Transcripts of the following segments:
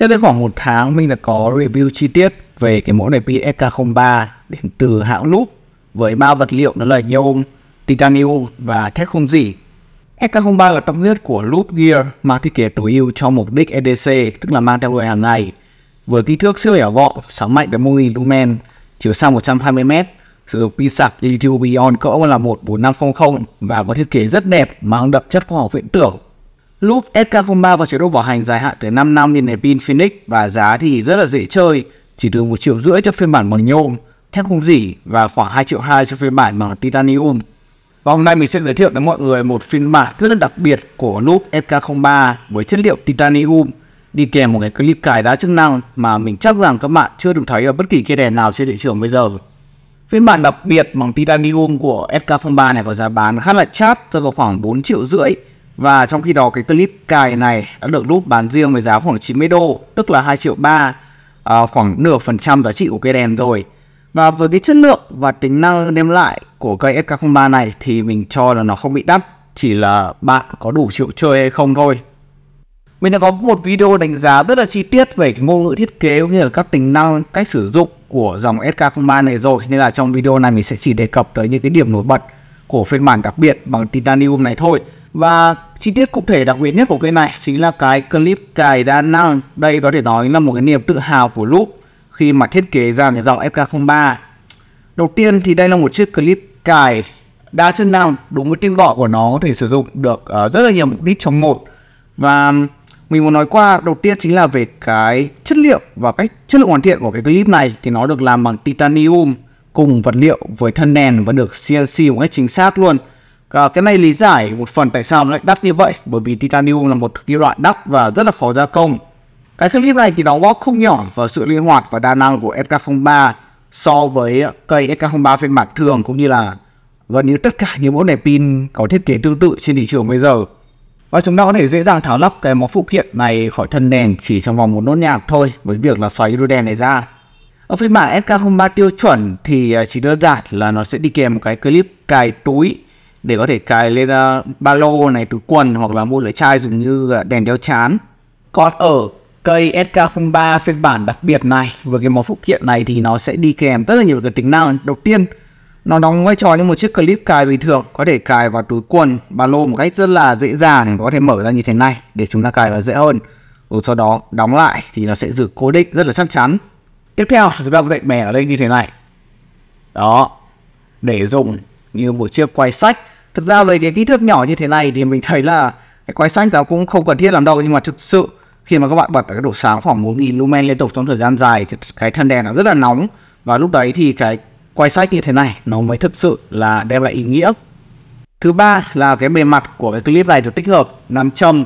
Cách đây khoảng một tháng mình đã có review chi tiết về cái mẫu này PSK03 đến từ hãng Loop với ba vật liệu đó là nhôm, titanium và thép không dỉ. SK03 là tâm huyết của Loop Gear mang thiết kế tối ưu cho mục đích EDC, tức là mang theo loại hàng ngày. Với kích thước siêu nhỏ gọn, sáng mạnh với mô hình lumen, chiều sâu 120m, sử dụng pin sạc lithium ion cỡ là 14500 và có thiết kế rất đẹp mang đậm chất khoa học viễn tưởng Loop SK03 có chế độ bảo hành dài hạn tới 5 năm như này pin Phoenix và giá thì rất là dễ chơi, chỉ từ 1 triệu rưỡi cho phiên bản bằng nhôm, thép không gì và khoảng 2 triệu 2 cho phiên bản bằng titanium. Và hôm nay mình sẽ giới thiệu đến mọi người một phiên bản rất là đặc biệt của Loop sk 03 với chất liệu titanium đi kèm một cái clip cài đá chức năng mà mình chắc rằng các bạn chưa được thấy ở bất kỳ cái đèn nào trên thị trường bây giờ. Phiên bản đặc biệt bằng titanium của sk 03 này có giá bán khá là chát, rơi vào khoảng 4 triệu rưỡi và trong khi đó cái clip cài này đã được đúp bán riêng với giá khoảng 90 đô, tức là 2 triệu 3, à, khoảng nửa phần trăm giá trị của cây đèn rồi. Và với cái chất lượng và tính năng đem lại của cây SK03 này thì mình cho là nó không bị đắt, chỉ là bạn có đủ chịu chơi hay không thôi. Mình đã có một video đánh giá rất là chi tiết về cái ngôn ngữ thiết kế cũng như là các tính năng, cách sử dụng của dòng SK03 này rồi nên là trong video này mình sẽ chỉ đề cập tới những cái điểm nổi bật của phiên bản đặc biệt bằng titanium này thôi và chi tiết cụ thể đặc biệt nhất của cây này chính là cái clip cài đa năng đây có thể nói là một cái niềm tự hào của loop khi mà thiết kế ra cái dòng FK03 đầu tiên thì đây là một chiếc clip cài đa chức năng đúng với tên gọi của nó có thể sử dụng được uh, rất là nhiều mục đích trong một và mình muốn nói qua đầu tiên chính là về cái chất liệu và cách chất lượng hoàn thiện của cái clip này thì nó được làm bằng titanium cùng vật liệu với thân đèn và được CNC một cách chính xác luôn à, cái này lý giải một phần tại sao nó lại đắt như vậy bởi vì titanium là một kim loại đắt và rất là khó gia công cái clip này thì đóng góp không nhỏ vào sự linh hoạt và đa năng của SK03 so với cây SK03 phiên bản thường cũng như là gần như tất cả những mẫu đèn pin có thiết kế tương tự trên thị trường bây giờ. Và chúng ta có thể dễ dàng tháo lắp cái món phụ kiện này khỏi thân đèn chỉ trong vòng một nốt nhạc thôi với việc là xoáy đôi đèn này ra. Ở phiên bản SK03 tiêu chuẩn thì à, chỉ đơn giản là nó sẽ đi kèm một cái clip cài túi để có thể cài lên uh, ba lô này túi quần hoặc là mua lưỡi chai dùng như uh, đèn đeo chán còn ở cây SK03 phiên bản đặc biệt này với cái món phụ kiện này thì nó sẽ đi kèm rất là nhiều cái tính năng đầu tiên nó đóng vai trò như một chiếc clip cài bình thường có thể cài vào túi quần ba lô một cách rất là dễ dàng có thể mở ra như thế này để chúng ta cài vào dễ hơn rồi sau đó đóng lại thì nó sẽ giữ cố định rất là chắc chắn tiếp theo chúng ta có thể mẻ nó lên như thế này đó để dùng như một chiếc quay sách thực ra với cái kích thước nhỏ như thế này thì mình thấy là cái quay sách nó cũng không cần thiết làm đâu nhưng mà thực sự khi mà các bạn bật ở cái độ sáng khoảng 1000 lumen liên tục trong thời gian dài thì cái thân đèn nó rất là nóng và lúc đấy thì cái quay sách như thế này nó mới thực sự là đem lại ý nghĩa thứ ba là cái bề mặt của cái clip này được tích hợp nằm châm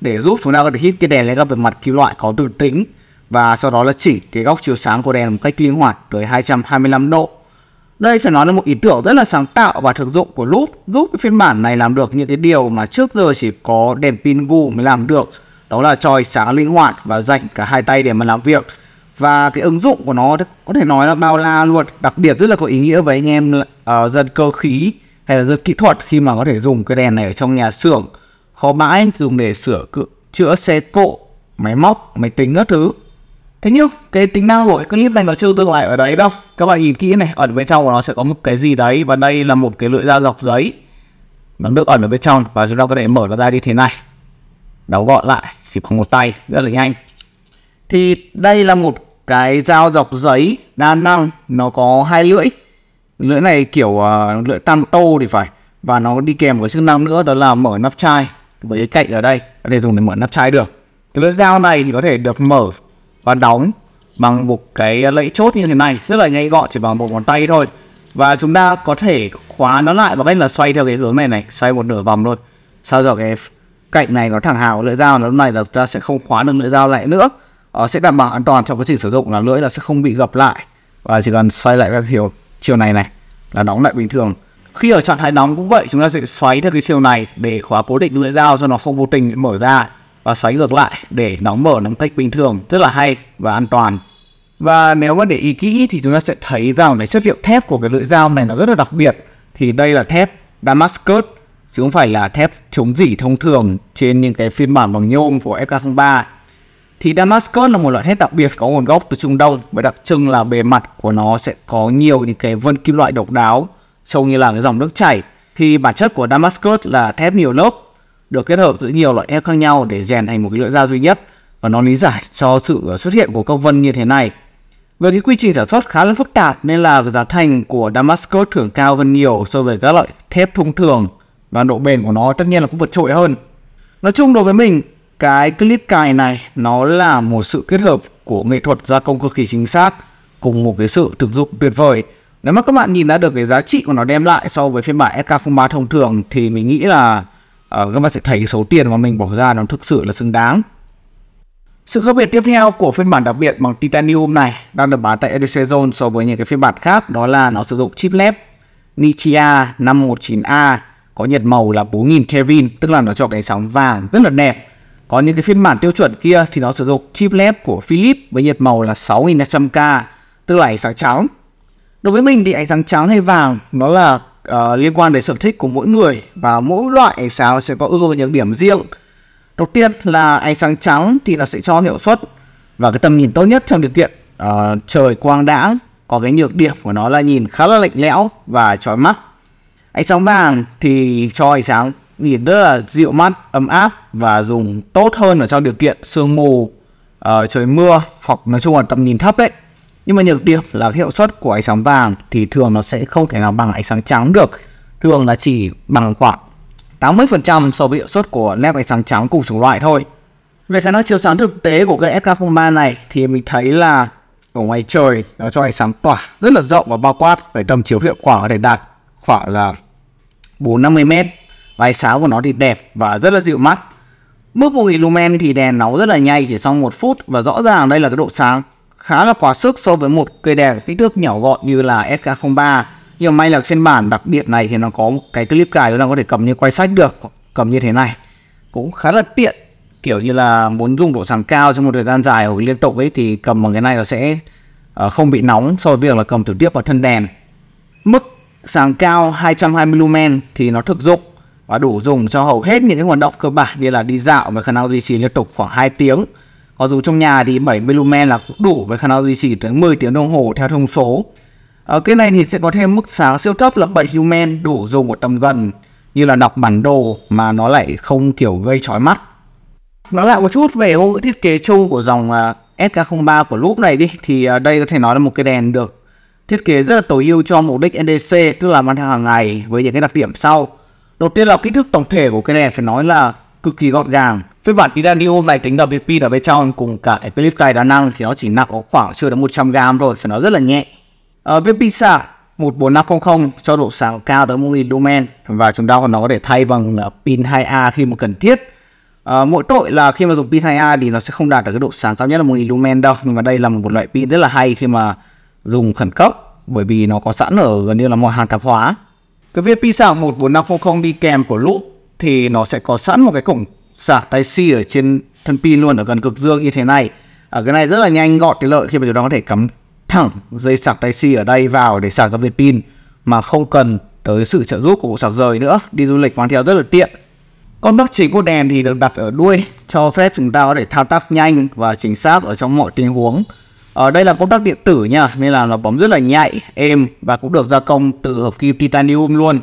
để giúp chúng ta có thể hít cái đèn lên các bề mặt kim loại có tự tính và sau đó là chỉnh cái góc chiếu sáng của đèn một cách linh hoạt tới 225 độ đây phải nói là một ý tưởng rất là sáng tạo và thực dụng của Loop. Giúp phiên bản này làm được những cái điều mà trước giờ chỉ có đèn pin Gu mới làm được. Đó là cho sáng linh hoạt và dành cả hai tay để mà làm việc. Và cái ứng dụng của nó có thể nói là bao la luôn. Đặc biệt rất là có ý nghĩa với anh em uh, dân cơ khí hay là dân kỹ thuật khi mà có thể dùng cái đèn này ở trong nhà xưởng, kho bãi dùng để sửa cự, chữa xe cộ, máy móc, máy tính các thứ. Thế nhưng cái tính năng của cái clip này nó chưa tương lại ở đấy đâu Các bạn nhìn kỹ này, ẩn bên trong của nó sẽ có một cái gì đấy Và đây là một cái lưỡi dao dọc giấy Nó được ẩn ở bên trong và chúng ta có thể mở nó ra như thế này Đóng gọn lại, xịp bằng một tay, rất là nhanh Thì đây là một cái dao dọc giấy đa năng Nó có hai lưỡi Lưỡi này kiểu uh, lưỡi tam tô thì phải Và nó đi kèm với chức năng nữa đó là mở nắp chai Với cái cạnh ở đây để dùng để mở nắp chai được Cái lưỡi dao này thì có thể được mở và đóng bằng một cái lẫy chốt như thế này rất là nhanh gọn chỉ bằng một ngón tay thôi và chúng ta có thể khóa nó lại bằng cách là xoay theo cái hướng này này xoay một nửa vòng thôi sao cho cái cạnh này nó thẳng hào lưỡi dao nó này là ta sẽ không khóa được lưỡi dao lại nữa ờ, sẽ đảm bảo an toàn trong quá trình sử dụng là lưỡi là sẽ không bị gập lại và chỉ cần xoay lại các chiều chiều này này là đóng lại bình thường khi ở trạng thái nóng cũng vậy chúng ta sẽ xoáy theo cái chiều này để khóa cố định lưỡi dao cho nó không vô tình mở ra và xoáy ngược lại để nóng mở nóng tách bình thường rất là hay và an toàn và nếu mà để ý kỹ thì chúng ta sẽ thấy rằng cái chất liệu thép của cái lưỡi dao này nó rất là đặc biệt thì đây là thép Damascus chứ không phải là thép chống dỉ thông thường trên những cái phiên bản bằng nhôm của FK03 thì Damascus là một loại thép đặc biệt có nguồn gốc từ Trung Đông với đặc trưng là bề mặt của nó sẽ có nhiều những cái vân kim loại độc đáo trông như là cái dòng nước chảy thì bản chất của Damascus là thép nhiều lớp được kết hợp giữa nhiều loại ép khác nhau để rèn thành một cái lượng dao duy nhất và nó lý giải cho sự ờ, xuất hiện của công vân như thế này. Về cái quy trình sản xuất khá là phức tạp nên là giá thành của Damascus thường cao hơn nhiều so với các loại thép thông thường và độ bền của nó tất nhiên là cũng vượt trội hơn. Nói chung đối với mình, cái clip cài này nó là một sự kết hợp của nghệ thuật gia công cực kỳ chính xác cùng một cái sự thực dụng tuyệt vời. Nếu mà các bạn nhìn ra được cái giá trị của nó đem lại so với phiên bản SK03 thông thường thì mình nghĩ là uh, các bạn sẽ thấy số tiền mà mình bỏ ra nó thực sự là xứng đáng sự khác biệt tiếp theo của phiên bản đặc biệt bằng titanium này đang được bán tại EDC Zone so với những cái phiên bản khác đó là nó sử dụng chip LED Nichia 519A có nhiệt màu là 4000 Kelvin tức là nó cho cái sóng vàng rất là đẹp có những cái phiên bản tiêu chuẩn kia thì nó sử dụng chip LED của Philips với nhiệt màu là 6500K tức là ánh sáng trắng đối với mình thì ánh sáng trắng hay vàng nó là uh, liên quan đến sở thích của mỗi người và mỗi loại ánh sáng sẽ có ưu và nhược điểm riêng. Đầu tiên là ánh sáng trắng thì nó sẽ cho hiệu suất và cái tầm nhìn tốt nhất trong điều kiện uh, trời quang đã. Có cái nhược điểm của nó là nhìn khá là lạnh lẽo và chói mắt. Ánh sáng vàng thì cho ánh sáng nhìn rất là dịu mắt, ấm áp và dùng tốt hơn ở trong điều kiện sương mù, uh, trời mưa hoặc nói chung là tầm nhìn thấp đấy nhưng mà nhược điểm là hiệu suất của ánh sáng vàng thì thường nó sẽ không thể nào bằng ánh sáng trắng được thường là chỉ bằng khoảng 80% so với hiệu suất của nét ánh sáng trắng cùng chủng loại thôi về khả năng chiếu sáng thực tế của cây SK03 này thì mình thấy là ở ngoài trời nó cho ánh sáng tỏa rất là rộng và bao quát với tầm chiếu hiệu quả có thể đạt khoảng là 450 mét và ánh sáng của nó thì đẹp và rất là dịu mắt mức 1000 lumen thì đèn nóng rất là nhanh chỉ sau một phút và rõ ràng đây là cái độ sáng khá là quá sức so với một cây đèn kích thước nhỏ gọn như là SK03 nhưng mà may là phiên bản đặc biệt này thì nó có một cái clip cài đó là có thể cầm như quay sách được cầm như thế này cũng khá là tiện kiểu như là muốn dùng độ sáng cao trong một thời gian dài hoặc liên tục ấy thì cầm bằng cái này nó sẽ ờ, không bị nóng so với việc là cầm trực tiếp vào thân đèn mức sáng cao 220 lumen thì nó thực dụng và đủ dùng cho hầu hết những cái hoạt động cơ bản như là đi dạo và khả năng duy trì liên tục khoảng 2 tiếng có dù trong nhà thì 70 lumen là đủ với khả năng duy trì tới 10 tiếng đồng hồ theo thông số. Ở ờ, cái này thì sẽ có thêm mức sáng siêu thấp là 7 lumen đủ dùng một tầm gần như là đọc bản đồ mà nó lại không kiểu gây chói mắt. nói lại một chút về ngôn ngữ thiết kế chung của dòng à, SK03 của lúc này đi thì à, đây có thể nói là một cái đèn được thiết kế rất là tối ưu cho mục đích NDC tức là mang theo hàng ngày với những cái đặc điểm sau. Đầu tiên là kích thước tổng thể của cái đèn phải nói là cực kỳ gọn gàng, Phiên bản titanium này tính được pin ở bên trong cùng cả Eclipse đa năng thì nó chỉ nặng có khoảng chưa đến 100g rồi, phải nó rất là nhẹ. Ở ờ, viên pizza 14500 cho độ sáng cao tới 1000 lumen và chúng ta còn nó có thể thay bằng ờ, pin 2A khi mà cần thiết. À, mỗi tội là khi mà dùng pin 2A thì nó sẽ không đạt được cái độ sáng cao nhất là 1000 lumen đâu, nhưng mà đây là một loại pin rất là hay khi mà dùng khẩn cấp bởi vì nó có sẵn ở gần như là mọi hàng tạp hóa. Cái viên pizza 14500 đi kèm của loop thì nó sẽ có sẵn một cái cổng xả tay C ở trên thân pin luôn ở gần cực dương như thế này ở cái này rất là nhanh gọn tiện lợi khi mà chúng ta có thể cắm thẳng dây sạc tay C ở đây vào để sạc cắm dây pin mà không cần tới sự trợ giúp của bộ sạc rời nữa đi du lịch mang theo rất là tiện con bắc chính của đèn thì được đặt ở đuôi cho phép chúng ta có thể thao tác nhanh và chính xác ở trong mọi tình huống ở đây là công tắc điện tử nha nên là nó bấm rất là nhạy êm và cũng được gia công từ hợp kim titanium luôn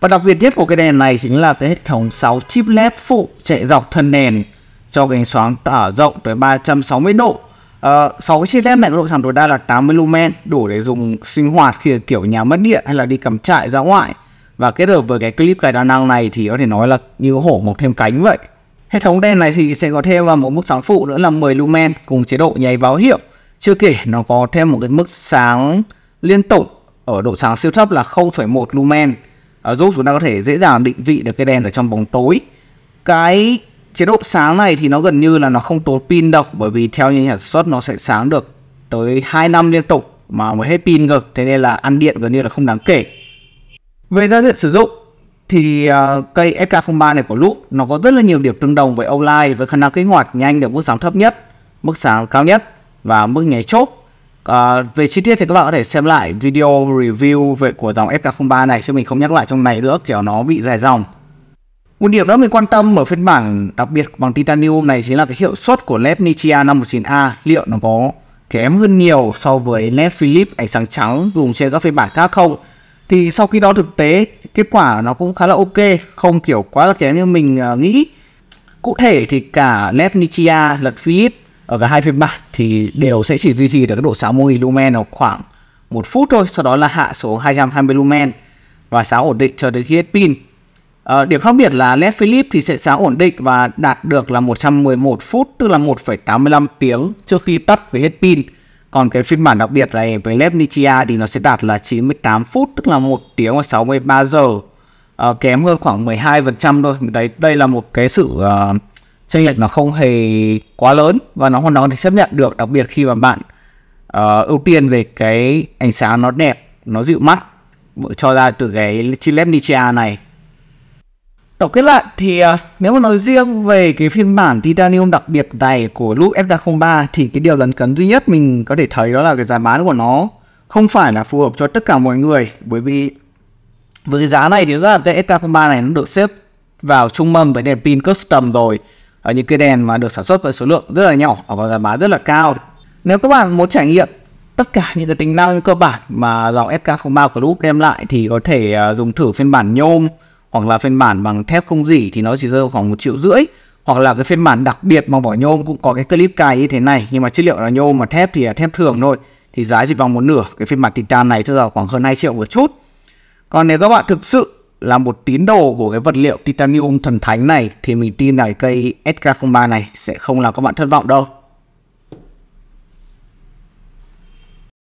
và đặc biệt nhất của cái đèn này chính là cái hệ thống 6 chip LED phụ chạy dọc thân đèn cho cái ánh sáng tỏa rộng tới 360 độ. À, ờ, 6 cái chip LED này có độ sáng tối đa là 80 lumen, đủ để dùng sinh hoạt khi kiểu nhà mất điện hay là đi cắm trại ra ngoại. Và kết hợp với cái clip cài đa năng này thì có thể nói là như hổ một thêm cánh vậy. Hệ thống đèn này thì sẽ có thêm vào một mức sáng phụ nữa là 10 lumen cùng chế độ nháy báo hiệu. Chưa kể nó có thêm một cái mức sáng liên tục ở độ sáng siêu thấp là 0,1 lumen uh, giúp chúng ta có thể dễ dàng định vị được cây đèn ở trong bóng tối cái chế độ sáng này thì nó gần như là nó không tốn pin đâu bởi vì theo như nhà sản xuất nó sẽ sáng được tới 2 năm liên tục mà mới hết pin ngực thế nên là ăn điện gần như là không đáng kể về giao diện sử dụng thì uh, cây SK03 này của Loop nó có rất là nhiều điểm tương đồng với online với khả năng kích hoạt nhanh được mức sáng thấp nhất, mức sáng cao nhất và mức nháy chốt À, về chi tiết thì các bạn có thể xem lại video review về của dòng FK03 này chứ mình không nhắc lại trong này nữa kiểu nó bị dài dòng. Một điểm nữa mình quan tâm ở phiên bản đặc biệt bằng titanium này chính là cái hiệu suất của LED Nichia 519A liệu nó có kém hơn nhiều so với LED Philips ánh sáng trắng dùng trên các phiên bản khác không thì sau khi đó thực tế kết quả nó cũng khá là ok không kiểu quá là kém như mình uh, nghĩ cụ thể thì cả LED Nichia lẫn Philips ở cả hai phiên bản thì đều sẽ chỉ duy trì được cái độ sáng 10 lumen ở khoảng một phút thôi sau đó là hạ xuống 220 lumen và sáng ổn định cho đến khi hết pin à, điểm khác biệt là led Philips thì sẽ sáng ổn định và đạt được là 111 phút tức là 1,85 tiếng trước khi tắt với hết pin còn cái phiên bản đặc biệt này với led Nichia thì nó sẽ đạt là 98 phút tức là 1 tiếng và 63 giờ à, kém hơn khoảng 12% thôi đấy đây là một cái sự uh, chênh lệch nó không hề quá lớn và nó hoàn toàn thể chấp nhận được đặc biệt khi mà bạn uh, ưu tiên về cái ánh sáng nó đẹp nó dịu mắt cho ra từ cái chip led Nichia này tổng kết lại thì uh, nếu mà nói riêng về cái phiên bản titanium đặc biệt này của lúc FTA03 thì cái điều lấn cấn duy nhất mình có thể thấy đó là cái giá bán của nó không phải là phù hợp cho tất cả mọi người bởi vì với cái giá này thì rất là cái FK03 này nó được xếp vào trung mâm với đèn pin custom rồi ở những cái đèn mà được sản xuất với số lượng rất là nhỏ và giá bán rất là cao nếu các bạn muốn trải nghiệm tất cả những cái tính năng cơ bản mà dòng SK03 Group đem lại thì có thể à, dùng thử phiên bản nhôm hoặc là phiên bản bằng thép không dỉ thì nó chỉ rơi khoảng một triệu rưỡi hoặc là cái phiên bản đặc biệt mà vỏ nhôm cũng có cái clip cài như thế này nhưng mà chất liệu là nhôm mà thép thì là thép thường thôi thì giá chỉ bằng một nửa cái phiên bản titan này cho giờ khoảng hơn 2 triệu một chút còn nếu các bạn thực sự là một tín đồ của cái vật liệu titanium thần thánh này thì mình tin là cây SK03 này sẽ không làm các bạn thất vọng đâu.